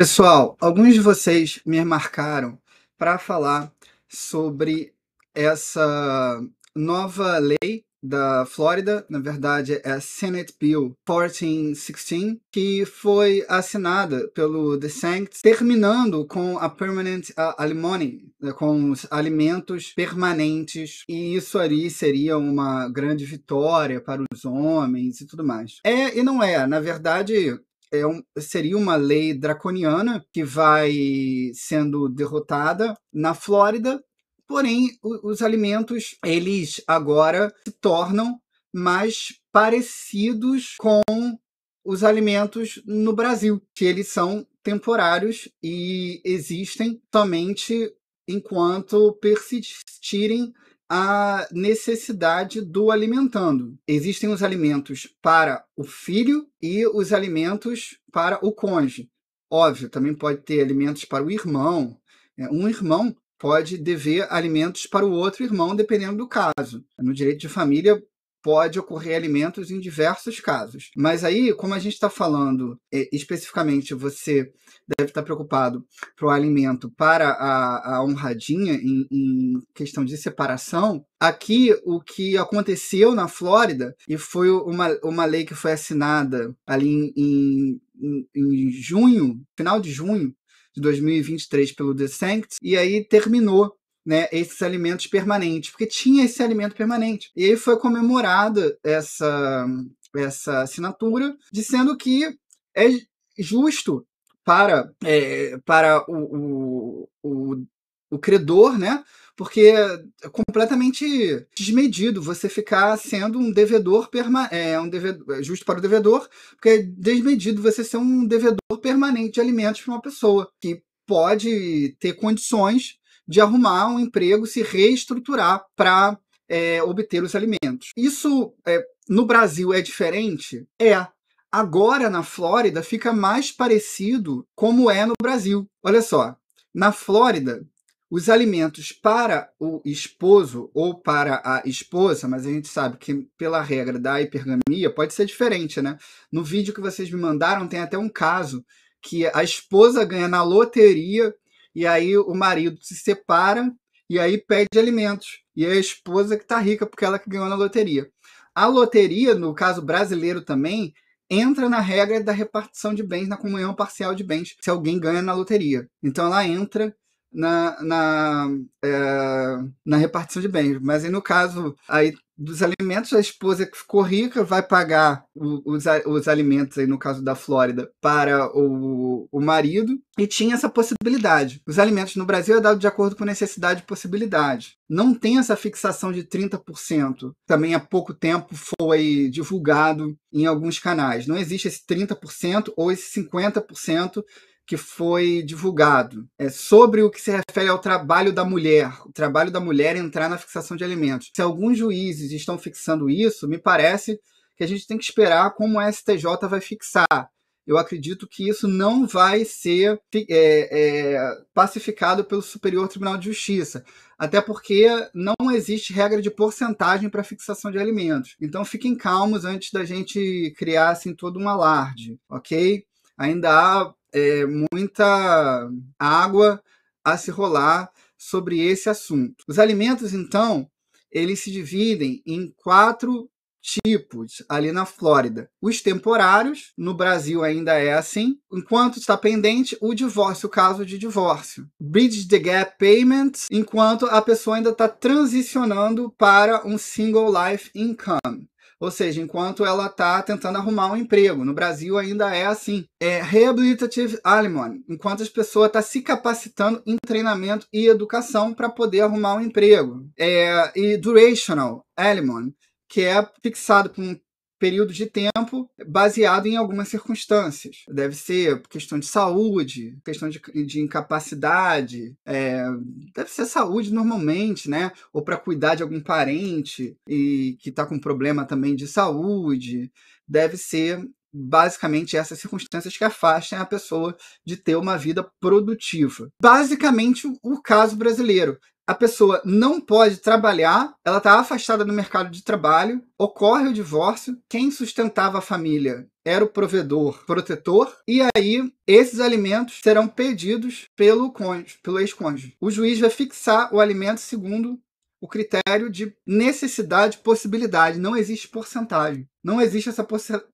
Pessoal, alguns de vocês me marcaram para falar sobre essa nova lei da Flórida, na verdade é a Senate Bill 1416, que foi assinada pelo DeSantis, terminando com a permanent alimony, né, com os alimentos permanentes, e isso ali seria uma grande vitória para os homens e tudo mais. É e não é, na verdade, é um, seria uma lei draconiana que vai sendo derrotada na Flórida. Porém, o, os alimentos, eles agora se tornam mais parecidos com os alimentos no Brasil, que eles são temporários e existem somente enquanto persistirem a necessidade do alimentando. Existem os alimentos para o filho e os alimentos para o cônjuge. Óbvio, também pode ter alimentos para o irmão. Né? Um irmão pode dever alimentos para o outro irmão, dependendo do caso. No direito de família, pode ocorrer alimentos em diversos casos. Mas aí, como a gente está falando é, especificamente, você deve estar preocupado para o alimento para a, a honradinha em, em, questão de separação. Aqui, o que aconteceu na Flórida, e foi uma, uma lei que foi assinada ali em, em, em junho, final de junho de 2023 pelo The Sanct, e aí terminou né, esses alimentos permanentes, porque tinha esse alimento permanente. E aí foi comemorada essa, essa assinatura, dizendo que é justo para, é, para o, o, o, o credor, né, porque é completamente desmedido você ficar sendo um devedor é, um devedor, é justo para o devedor, porque é desmedido você ser um devedor permanente de alimentos para uma pessoa que pode ter condições de arrumar um emprego, se reestruturar para é, obter os alimentos. Isso é, no Brasil é diferente? É. Agora na Flórida fica mais parecido como é no Brasil. Olha só, na Flórida, os alimentos para o esposo ou para a esposa, mas a gente sabe que pela regra da hipergamia pode ser diferente, né? No vídeo que vocês me mandaram tem até um caso que a esposa ganha na loteria e aí o marido se separa e aí pede alimentos. E é a esposa que está rica, porque ela que ganhou na loteria. A loteria, no caso brasileiro também, entra na regra da repartição de bens, na comunhão parcial de bens, se alguém ganha na loteria. Então ela entra na, na, é, na repartição de bens. Mas aí, no caso aí dos alimentos, a esposa que ficou rica vai pagar os, os alimentos, aí, no caso da Flórida, para o, o marido, e tinha essa possibilidade. Os alimentos no Brasil é dado de acordo com necessidade e possibilidade. Não tem essa fixação de 30%. Também há pouco tempo foi divulgado em alguns canais. Não existe esse 30% ou esse 50% que foi divulgado é, sobre o que se refere ao trabalho da mulher, o trabalho da mulher entrar na fixação de alimentos. Se alguns juízes estão fixando isso, me parece que a gente tem que esperar como o STJ vai fixar. Eu acredito que isso não vai ser é, é, pacificado pelo Superior Tribunal de Justiça, até porque não existe regra de porcentagem para fixação de alimentos. Então fiquem calmos antes da gente criar assim, todo um alarde, ok? Ainda há é, muita água a se rolar sobre esse assunto. Os alimentos, então, eles se dividem em quatro tipos ali na Flórida. Os temporários, no Brasil ainda é assim, enquanto está pendente o divórcio, o caso de divórcio. Bridge the Gap Payment, enquanto a pessoa ainda está transicionando para um Single Life Income. Ou seja, enquanto ela está tentando arrumar um emprego. No Brasil ainda é assim. É Rehabilitative Alimony, enquanto as pessoas estão tá se capacitando em treinamento e educação para poder arrumar um emprego. É, e Durational Alimony, que é fixado por um período de tempo baseado em algumas circunstâncias. Deve ser questão de saúde, questão de, de incapacidade, é, deve ser saúde normalmente, né? Ou para cuidar de algum parente e que está com problema também de saúde. Deve ser basicamente essas circunstâncias que afastem a pessoa de ter uma vida produtiva. Basicamente o caso brasileiro a pessoa não pode trabalhar, ela está afastada do mercado de trabalho, ocorre o divórcio, quem sustentava a família era o provedor protetor, e aí esses alimentos serão pedidos pelo cônjuge, pelo ex-cônjuge. O juiz vai fixar o alimento segundo o critério de necessidade, possibilidade, não existe porcentagem. Não existe essa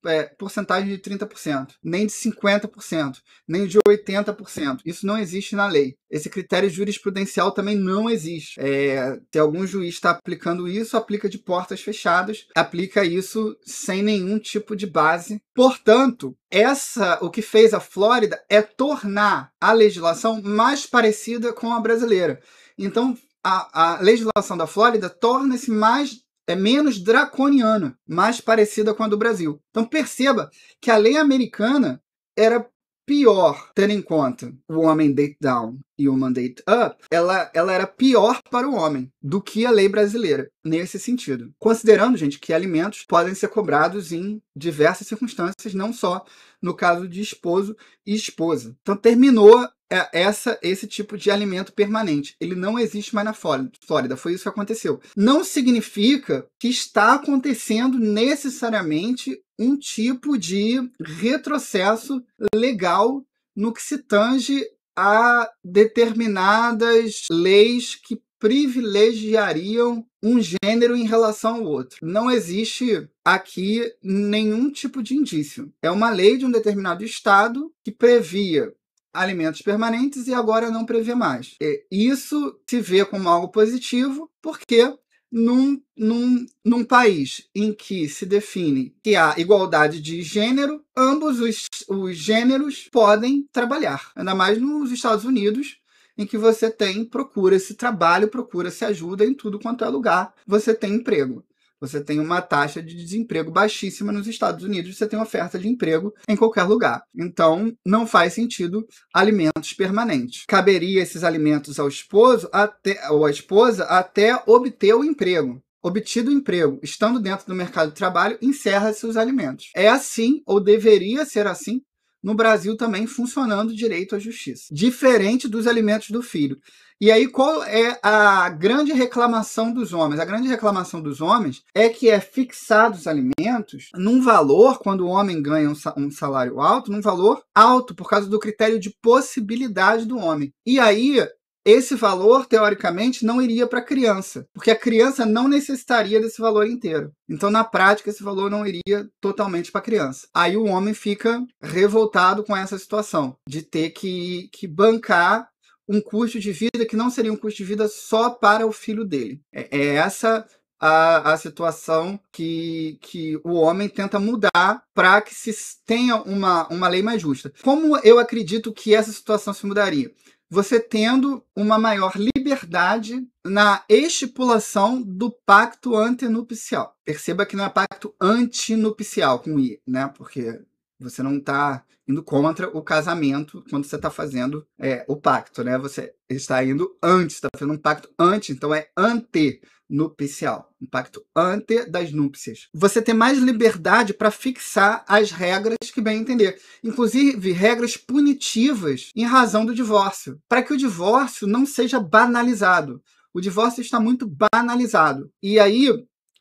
é, porcentagem de 30%, nem de 50%, nem de 80%. Isso não existe na lei. Esse critério jurisprudencial também não existe. É, algum juiz está aplicando isso, aplica de portas fechadas, aplica isso sem nenhum tipo de base. Portanto, essa o que fez a Flórida é tornar a legislação mais parecida com a brasileira. Então, a, a legislação da Flórida torna-se mais é menos draconiana, mais parecida com a do Brasil. Então perceba que a lei americana era pior, tendo em conta o homem date down e o man date up, ela, ela era pior para o homem do que a lei brasileira, nesse sentido. Considerando, gente, que alimentos podem ser cobrados em diversas circunstâncias, não só no caso de esposo e esposa. Então terminou é, essa esse tipo de alimento permanente. Ele não existe mais na Flórida. Foi isso que aconteceu. Não significa que está acontecendo necessariamente um tipo de retrocesso legal no que se tange a determinadas leis que privilegiariam um gênero em relação ao outro. Não existe aqui nenhum tipo de indício. É uma lei de um determinado estado que previa alimentos permanentes e agora não prevê mais. Isso se vê como algo positivo, porque num, num, num país em que se define que há igualdade de gênero, ambos os, os gêneros podem trabalhar. Ainda mais nos Estados Unidos, em que você tem, procura esse trabalho, procura se ajuda em tudo quanto é lugar, você tem emprego. Você tem uma taxa de desemprego baixíssima nos Estados Unidos, você tem oferta de emprego em qualquer lugar. Então, não faz sentido alimentos permanentes. Caberia esses alimentos ao esposo até, ou à esposa até obter o emprego. Obtido o emprego, estando dentro do mercado de trabalho, encerra-se os alimentos. É assim, ou deveria ser assim, no Brasil também funcionando direito à justiça, diferente dos alimentos do filho. E aí qual é a grande reclamação dos homens? A grande reclamação dos homens é que é fixado os alimentos num valor, quando o homem ganha um salário alto, num valor alto, por causa do critério de possibilidade do homem. E aí esse valor, teoricamente, não iria para a criança, porque a criança não necessitaria desse valor inteiro. Então, na prática, esse valor não iria totalmente para a criança. Aí o homem fica revoltado com essa situação de ter que, que bancar um custo de vida que não seria um custo de vida só para o filho dele. É, é essa a, a, situação que, que o homem tenta mudar para que se tenha uma, uma lei mais justa. Como eu acredito que essa situação se mudaria? você tendo uma maior liberdade na estipulação do pacto antenupcial. Perceba que não é pacto antinupcial com I, né? Porque você não está indo contra o casamento quando você está fazendo é, o pacto, né? Você está indo antes, está fazendo um pacto antes, então é ante nupcial, um pacto ante das núpcias. Você tem mais liberdade para fixar as regras que bem entender, inclusive regras punitivas em razão do divórcio, para que o divórcio não seja banalizado. O divórcio está muito banalizado. E aí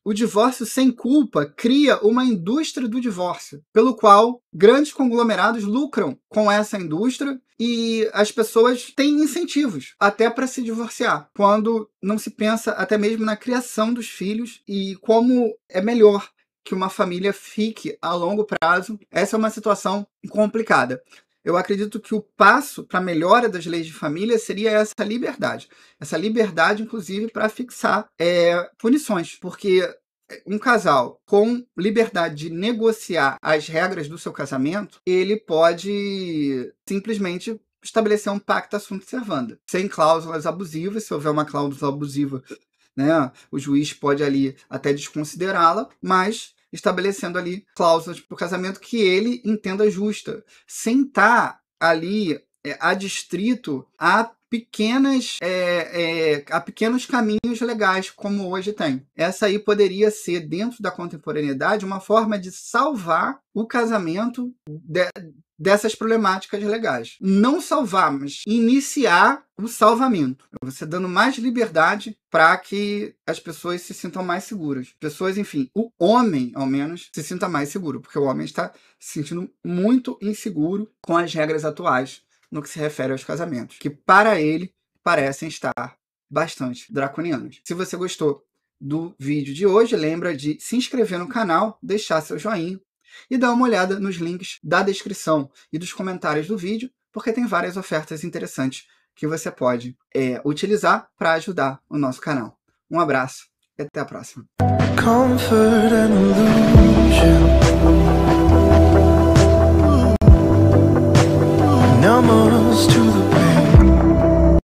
o divórcio sem culpa cria uma indústria do divórcio, pelo qual grandes conglomerados lucram com essa indústria e as pessoas têm incentivos até para se divorciar, quando não se pensa até mesmo na criação dos filhos e como é melhor que uma família fique a longo prazo. Essa é uma situação complicada eu acredito que o passo para a melhora das leis de família seria essa liberdade. Essa liberdade, inclusive, para fixar é, punições, porque é, um casal com liberdade de negociar as regras do seu casamento, ele pode simplesmente estabelecer um pacto assunto servanda, sem cláusulas abusivas. Se houver uma cláusula abusiva, né, o juiz pode ali até desconsiderá-la, mas estabelecendo ali cláusulas para o casamento que ele entenda justa, sem estar tá ali é, adstrito a pequenas é, é, a pequenos caminhos legais como hoje tem. Essa aí poderia ser dentro da contemporaneidade uma forma de salvar o casamento de, dessas problemáticas legais. Não salvar, mas iniciar o salvamento. Você dando mais liberdade para que as pessoas se sintam mais seguras. Pessoas, enfim, o homem, ao menos, se sinta mais seguro, porque o homem está se sentindo muito inseguro com as regras atuais no que se refere aos casamentos, que para ele parecem estar bastante draconianos. Se você gostou do vídeo de hoje, lembra de se inscrever no canal, deixar seu joinha, e dá uma olhada nos links da descrição e dos comentários do vídeo, porque tem várias ofertas interessantes que você pode é, utilizar para ajudar o nosso canal. Um abraço e até a próxima. numbers to the pain